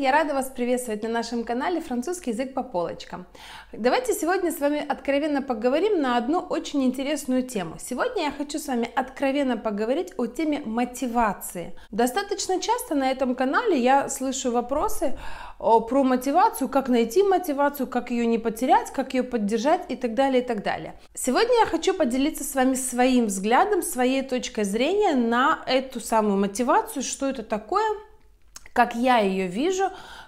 Я рада вас приветствовать на нашем канале «Французский язык по полочкам». Давайте сегодня с вами откровенно поговорим на одну очень интересную тему. Сегодня я хочу с вами откровенно поговорить о теме мотивации. Достаточно часто на этом канале я слышу вопросы про мотивацию, как найти мотивацию, как ее не потерять, как ее поддержать и так далее, и так далее. Сегодня я хочу поделиться с вами своим взглядом, своей точкой зрения на эту самую мотивацию, что это такое – как я ее вижу,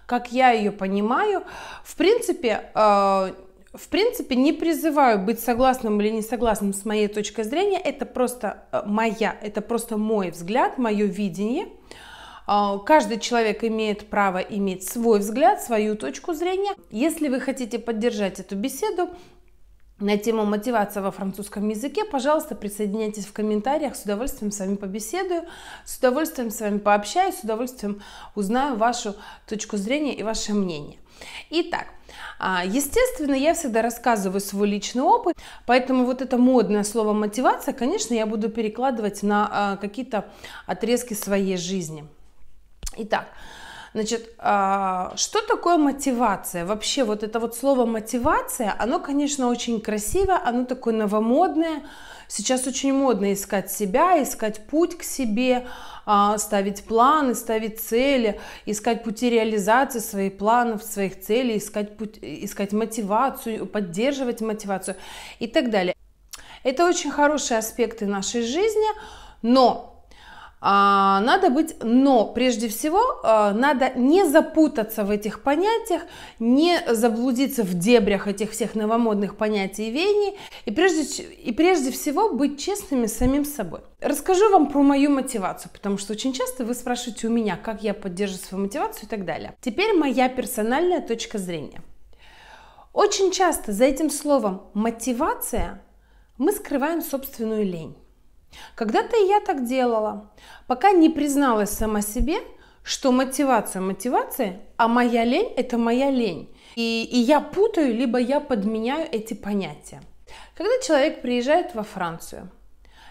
как я ее понимаю. В принципе, э, в принципе, не призываю быть согласным или не согласным с моей точкой зрения. Это просто э, моя, это просто мой взгляд, мое видение. Э, каждый человек имеет право иметь свой взгляд, свою точку зрения. Если вы хотите поддержать эту беседу, на тему мотивация во французском языке, пожалуйста, присоединяйтесь в комментариях, с удовольствием с вами побеседую, с удовольствием с вами пообщаюсь, с удовольствием узнаю вашу точку зрения и ваше мнение. Итак, а, естественно, я всегда рассказываю свой личный опыт, поэтому вот это модное слово мотивация, конечно, я буду перекладывать на а, какие-то отрезки своей жизни. Итак, Значит, а, что такое мотивация? Вообще вот это вот слово мотивация, оно, конечно, очень красиво, оно такое новомодное. Сейчас очень модно искать себя, искать путь к себе, а, ставить планы, ставить цели, искать пути реализации своих планов, своих целей, искать, путь, искать мотивацию, поддерживать мотивацию и так далее. Это очень хорошие аспекты нашей жизни, но а, надо быть, но прежде всего а, надо не запутаться в этих понятиях, не заблудиться в дебрях этих всех новомодных понятий и веяний, и прежде, и прежде всего быть честными с самим собой. Расскажу вам про мою мотивацию, потому что очень часто вы спрашиваете у меня, как я поддерживаю свою мотивацию и так далее. Теперь моя персональная точка зрения. Очень часто за этим словом мотивация мы скрываем собственную лень. Когда-то я так делала, пока не призналась сама себе, что мотивация мотивация, а моя лень – это моя лень. И, и я путаю, либо я подменяю эти понятия. Когда человек приезжает во Францию,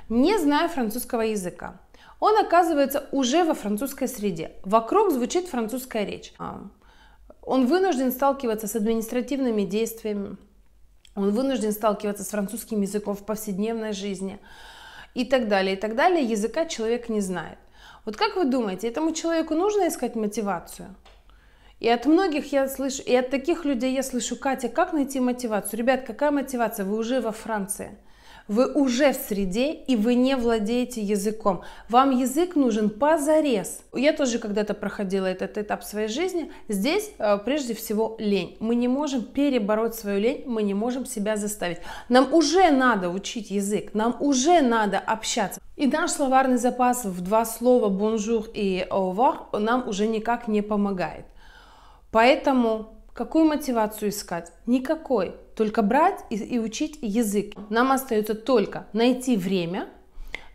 не зная французского языка, он оказывается уже во французской среде. Вокруг звучит французская речь. А, он вынужден сталкиваться с административными действиями, он вынужден сталкиваться с французским языком в повседневной жизни – и так далее, и так далее, языка человек не знает. Вот как вы думаете, этому человеку нужно искать мотивацию? И от многих я слышу, и от таких людей я слышу, Катя, как найти мотивацию? Ребят, какая мотивация? Вы уже во Франции. Вы уже в среде, и вы не владеете языком. Вам язык нужен позарез. Я тоже когда-то проходила этот этап своей жизни. Здесь э, прежде всего лень. Мы не можем перебороть свою лень, мы не можем себя заставить. Нам уже надо учить язык, нам уже надо общаться. И наш словарный запас в два слова «бонжур» и «овар» нам уже никак не помогает. Поэтому Какую мотивацию искать? Никакой. Только брать и, и учить язык. Нам остается только найти время,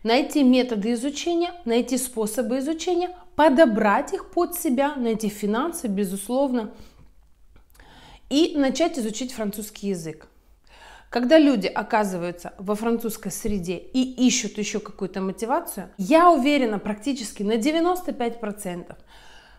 найти методы изучения, найти способы изучения, подобрать их под себя, найти финансы, безусловно, и начать изучить французский язык. Когда люди оказываются во французской среде и ищут еще какую-то мотивацию, я уверена практически на 95%,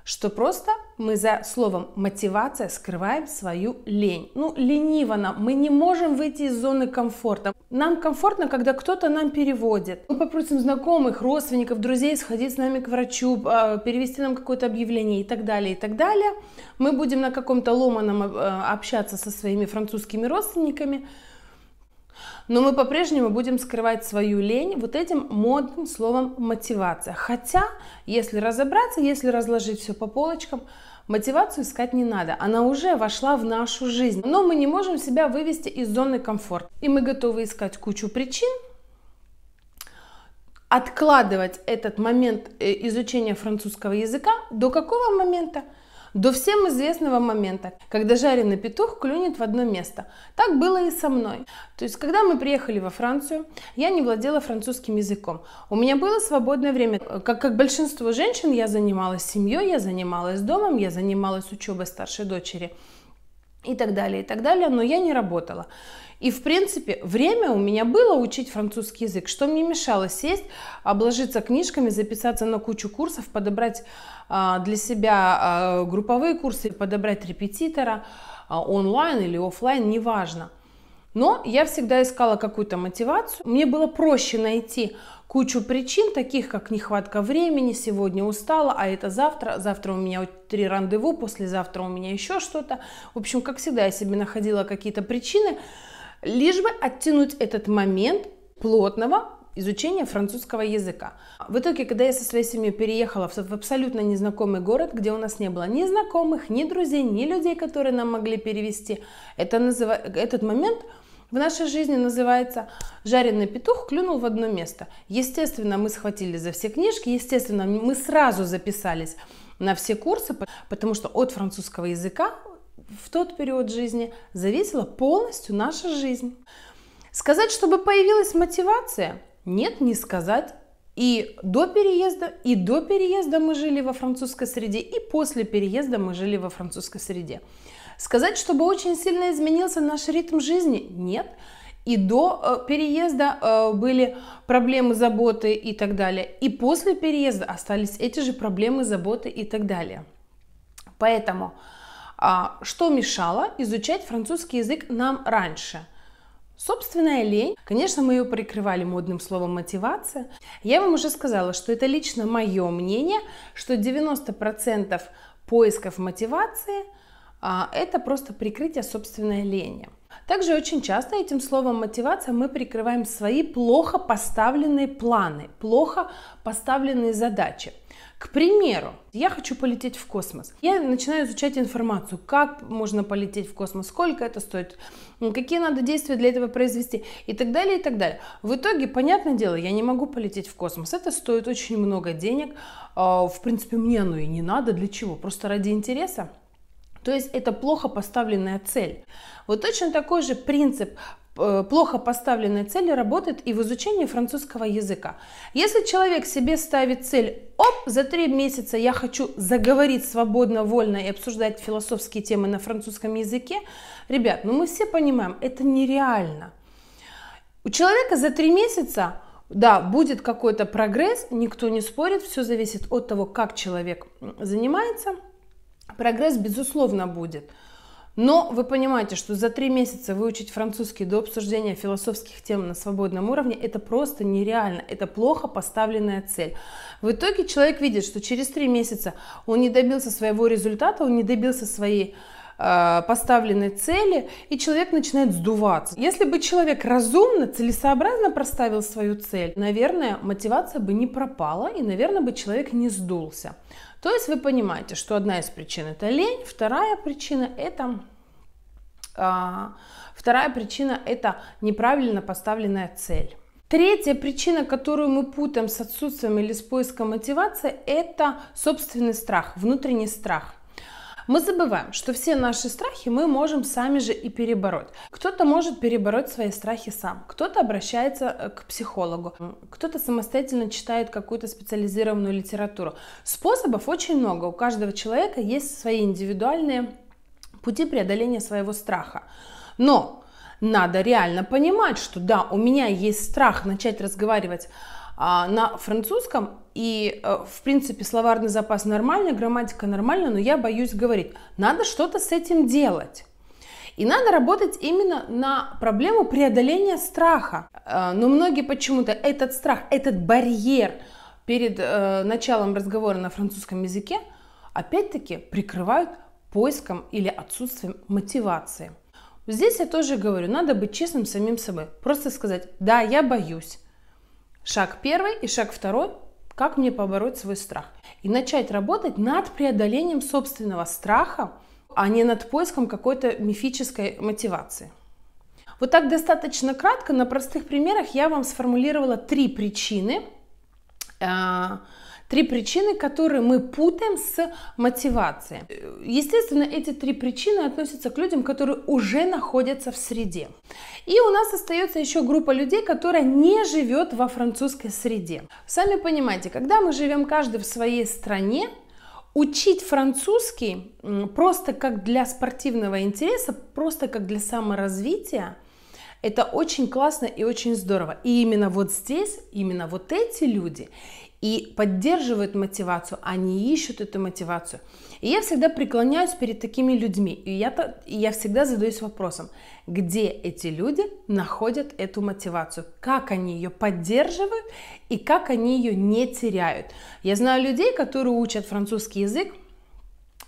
что просто мы за словом мотивация скрываем свою лень. Ну, лениво нам, мы не можем выйти из зоны комфорта. Нам комфортно, когда кто-то нам переводит. Мы попросим знакомых, родственников, друзей сходить с нами к врачу, а, перевести нам какое-то объявление и так далее, и так далее. Мы будем на каком-то ломаном а, общаться со своими французскими родственниками, но мы по-прежнему будем скрывать свою лень вот этим модным словом мотивация. Хотя, если разобраться, если разложить все по полочкам, мотивацию искать не надо. Она уже вошла в нашу жизнь. Но мы не можем себя вывести из зоны комфорта. И мы готовы искать кучу причин, откладывать этот момент э, изучения французского языка до какого момента? До всем известного момента, когда жареный петух клюнет в одно место. Так было и со мной. То есть, когда мы приехали во Францию, я не владела французским языком. У меня было свободное время. Как, как большинство женщин, я занималась семьей, я занималась домом, я занималась учебой старшей дочери и так далее, и так далее, но я не работала. И, в принципе, время у меня было учить французский язык, что мне мешало сесть, обложиться книжками, записаться на кучу курсов, подобрать а, для себя а, групповые курсы, подобрать репетитора а, онлайн или офлайн, неважно. Но я всегда искала какую-то мотивацию. Мне было проще найти кучу причин, таких как нехватка времени, сегодня устала, а это завтра, завтра у меня три рандеву, послезавтра у меня еще что-то. В общем, как всегда, я себе находила какие-то причины, лишь бы оттянуть этот момент плотного изучения французского языка. В итоге, когда я со своей семьей переехала в абсолютно незнакомый город, где у нас не было ни знакомых, ни друзей, ни людей, которые нам могли перевести, это назыв... этот момент – в нашей жизни называется «Жареный петух клюнул в одно место». Естественно, мы схватили за все книжки, естественно, мы сразу записались на все курсы, потому что от французского языка в тот период жизни зависела полностью наша жизнь. Сказать, чтобы появилась мотивация? Нет, не сказать. И до переезда, и до переезда мы жили во французской среде, и после переезда мы жили во французской среде. Сказать, чтобы очень сильно изменился наш ритм жизни, нет. И до э, переезда э, были проблемы, заботы и так далее. И после переезда остались эти же проблемы, заботы и так далее. Поэтому, а, что мешало изучать французский язык нам раньше – Собственная лень. Конечно, мы ее прикрывали модным словом мотивация. Я вам уже сказала, что это лично мое мнение, что 90% поисков мотивации а, это просто прикрытие собственной лени. Также очень часто этим словом мотивация мы прикрываем свои плохо поставленные планы, плохо поставленные задачи. К примеру, я хочу полететь в космос. Я начинаю изучать информацию, как можно полететь в космос, сколько это стоит, какие надо действия для этого произвести и так далее, и так далее. В итоге, понятное дело, я не могу полететь в космос. Это стоит очень много денег. А, в принципе, мне оно и не надо. Для чего? Просто ради интереса. То есть это плохо поставленная цель. Вот точно такой же принцип э, плохо поставленной цели работает и в изучении французского языка. Если человек себе ставит цель, оп, за три месяца я хочу заговорить свободно, вольно и обсуждать философские темы на французском языке, ребят, ну мы все понимаем, это нереально. У человека за три месяца да, будет какой-то прогресс, никто не спорит, все зависит от того, как человек занимается – прогресс, безусловно, будет. Но вы понимаете, что за три месяца выучить французский до обсуждения философских тем на свободном уровне – это просто нереально, это плохо поставленная цель. В итоге человек видит, что через три месяца он не добился своего результата, он не добился своей э, поставленной цели, и человек начинает сдуваться. Если бы человек разумно, целесообразно проставил свою цель, наверное, мотивация бы не пропала, и, наверное, бы человек не сдулся. То есть вы понимаете, что одна из причин это лень, вторая причина это а, вторая причина это неправильно поставленная цель. Третья причина, которую мы путаем с отсутствием или с поиском мотивации, это собственный страх, внутренний страх. Мы забываем, что все наши страхи мы можем сами же и перебороть. Кто-то может перебороть свои страхи сам, кто-то обращается э, к психологу, кто-то самостоятельно читает какую-то специализированную литературу. Способов очень много. У каждого человека есть свои индивидуальные пути преодоления своего страха. Но надо реально понимать, что да, у меня есть страх начать разговаривать а, на французском, и, э, в принципе, словарный запас нормальный, грамматика нормальная, но я боюсь говорить. Надо что-то с этим делать. И надо работать именно на проблему преодоления страха. Э, но многие почему-то этот страх, этот барьер перед э, началом разговора на французском языке опять-таки прикрывают поиском или отсутствием мотивации. Здесь я тоже говорю, надо быть честным самим собой. Просто сказать, да, я боюсь, Шаг первый и шаг второй – как мне побороть свой страх. И начать работать над преодолением собственного страха, а не над поиском какой-то мифической мотивации. Вот так достаточно кратко на простых примерах я вам сформулировала три причины, э, Три причины, которые мы путаем с мотивацией. Естественно, эти три причины относятся к людям, которые уже находятся в среде. И у нас остается еще группа людей, которая не живет во французской среде. Сами понимаете, когда мы живем каждый в своей стране, учить французский просто как для спортивного интереса, просто как для саморазвития, это очень классно и очень здорово. И именно вот здесь, именно вот эти люди и поддерживают мотивацию, они ищут эту мотивацию. И я всегда преклоняюсь перед такими людьми, и я, и я всегда задаюсь вопросом, где эти люди находят эту мотивацию, как они ее поддерживают и как они ее не теряют. Я знаю людей, которые учат французский язык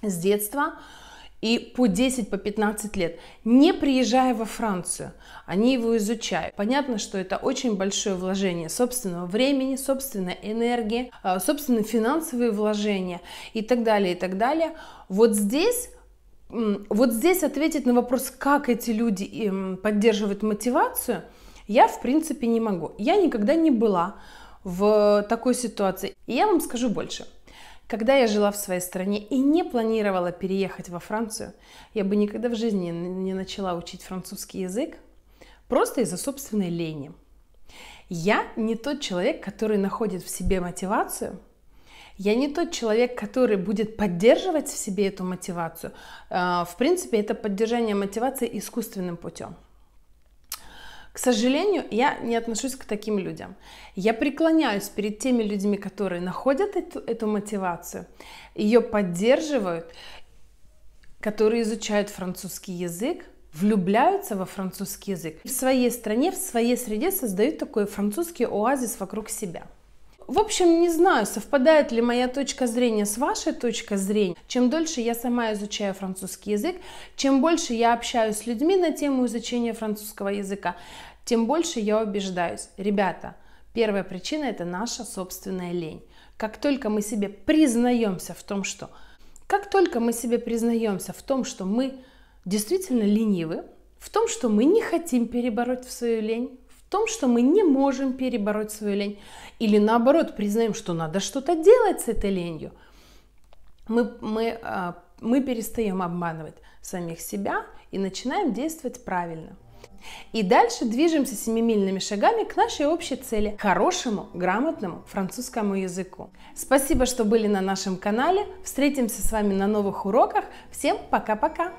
с детства, и по 10, по 15 лет, не приезжая во Францию. Они его изучают. Понятно, что это очень большое вложение собственного времени, собственной энергии, а, собственные финансовые вложения и так далее, и так далее. Вот здесь вот здесь ответить на вопрос, как эти люди поддерживают мотивацию, я в принципе не могу. Я никогда не была в такой ситуации. И я вам скажу больше. Когда я жила в своей стране и не планировала переехать во Францию, я бы никогда в жизни не начала учить французский язык, просто из-за собственной лени. Я не тот человек, который находит в себе мотивацию. Я не тот человек, который будет поддерживать в себе эту мотивацию. А, в принципе, это поддержание мотивации искусственным путем. К сожалению, я не отношусь к таким людям. Я преклоняюсь перед теми людьми, которые находят эту, эту мотивацию, ее поддерживают, которые изучают французский язык, влюбляются во французский язык. В своей стране, в своей среде создают такой французский оазис вокруг себя. В общем, не знаю, совпадает ли моя точка зрения с вашей точкой зрения. Чем дольше я сама изучаю французский язык, чем больше я общаюсь с людьми на тему изучения французского языка, тем больше я убеждаюсь. Ребята, первая причина – это наша собственная лень. Как только мы себе признаемся в том, что... Как только мы себе признаемся в том, что мы действительно ленивы, в том, что мы не хотим перебороть в свою лень, том, что мы не можем перебороть свою лень. Или наоборот, признаем, что надо что-то делать с этой ленью. Мы, мы, а, мы перестаем обманывать самих себя и начинаем действовать правильно. И дальше движемся семимильными шагами к нашей общей цели – хорошему, грамотному французскому языку. Спасибо, что были на нашем канале. Встретимся с вами на новых уроках. Всем пока-пока!